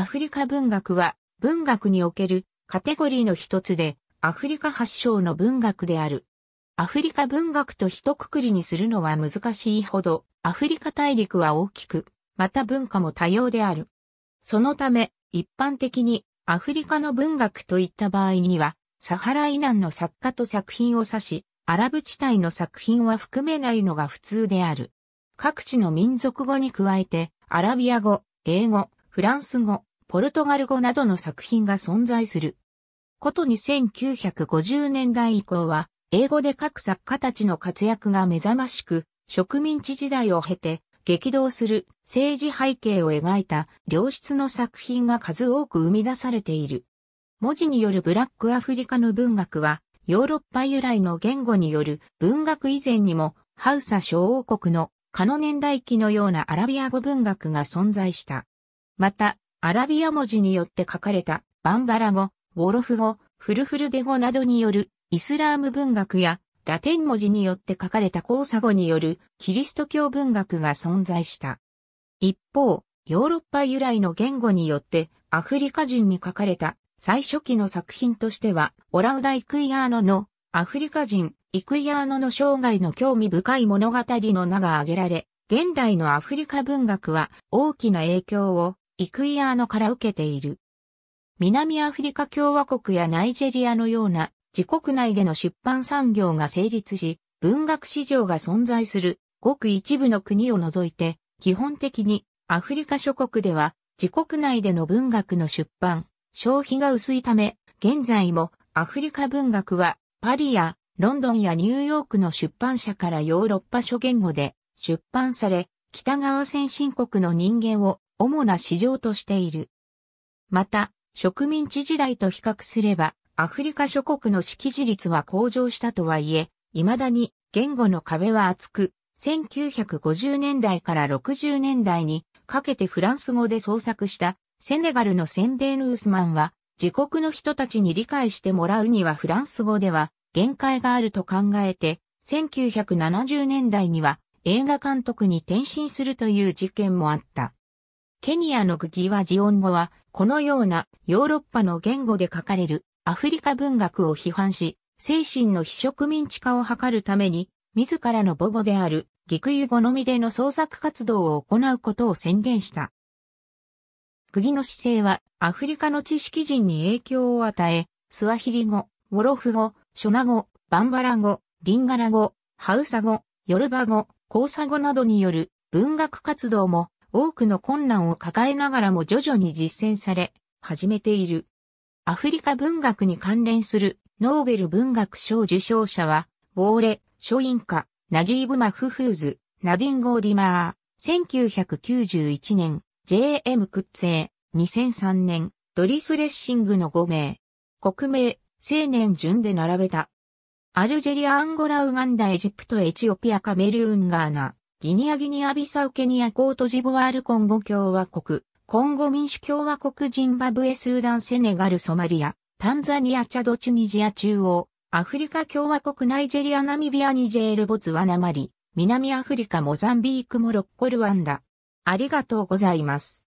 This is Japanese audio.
アフリカ文学は文学におけるカテゴリーの一つでアフリカ発祥の文学である。アフリカ文学と一括りにするのは難しいほどアフリカ大陸は大きく、また文化も多様である。そのため一般的にアフリカの文学といった場合にはサハラ以南の作家と作品を指し、アラブ地帯の作品は含めないのが普通である。各地の民族語に加えて、アラビア語、英語、フランス語、ポルトガル語などの作品が存在する。ことに1950年代以降は、英語で各作家たちの活躍が目覚ましく、植民地時代を経て、激動する政治背景を描いた良質の作品が数多く生み出されている。文字によるブラックアフリカの文学は、ヨーロッパ由来の言語による文学以前にも、ハウサ小王国のカノ年代記のようなアラビア語文学が存在した。また、アラビア文字によって書かれたバンバラ語、ウォロフ語、フルフルデ語などによるイスラーム文学やラテン文字によって書かれた交差語によるキリスト教文学が存在した。一方、ヨーロッパ由来の言語によってアフリカ人に書かれた最初期の作品としては、オラウダ・イクイアーノのアフリカ人、イクイアーノの生涯の興味深い物語の名が挙げられ、現代のアフリカ文学は大きな影響をイクイアーノから受けている。南アフリカ共和国やナイジェリアのような自国内での出版産業が成立し、文学市場が存在するごく一部の国を除いて、基本的にアフリカ諸国では自国内での文学の出版、消費が薄いため、現在もアフリカ文学はパリやロンドンやニューヨークの出版社からヨーロッパ諸言語で出版され、北側先進国の人間を主な市場としている。また、植民地時代と比較すれば、アフリカ諸国の識字率は向上したとはいえ、未だに言語の壁は厚く、1950年代から60年代にかけてフランス語で創作したセネガルのセンベーヌースマンは、自国の人たちに理解してもらうにはフランス語では限界があると考えて、1970年代には映画監督に転身するという事件もあった。ケニアのグギはジオン語は、このようなヨーロッパの言語で書かれるアフリカ文学を批判し、精神の非植民地化を図るために、自らの母語であるギクユ語のみでの創作活動を行うことを宣言した。グギの姿勢はアフリカの知識人に影響を与え、スワヒリ語、モロフ語、ショナ語、バンバラ語、リンガラ語、ハウサ語、ヨルバ語、コーサ語などによる文学活動も多くの困難を抱えながらも徐々に実践され、始めている。アフリカ文学に関連するノーベル文学賞受賞者は、ウォーレ、ショインカ、ナギーブ・マフフーズ、ナディン・ゴーディマー、1991年、J.M. クッツェー、2003年、ドリス・レッシングの5名、国名、青年順で並べた。アルジェリア、アンゴラ、ウガンダ、エジプト、エチオピア、カメルーン、ガーナ、ギニアギニアビサウケニアコートジボワールコンゴ共和国、コンゴ民主共和国ジンバブエスーダンセネガルソマリア、タンザニアチャドチュニジア中央、アフリカ共和国ナイジェリアナミビアニジェールボツワナマリ、南アフリカモザンビークモロッコルワンダ。ありがとうございます。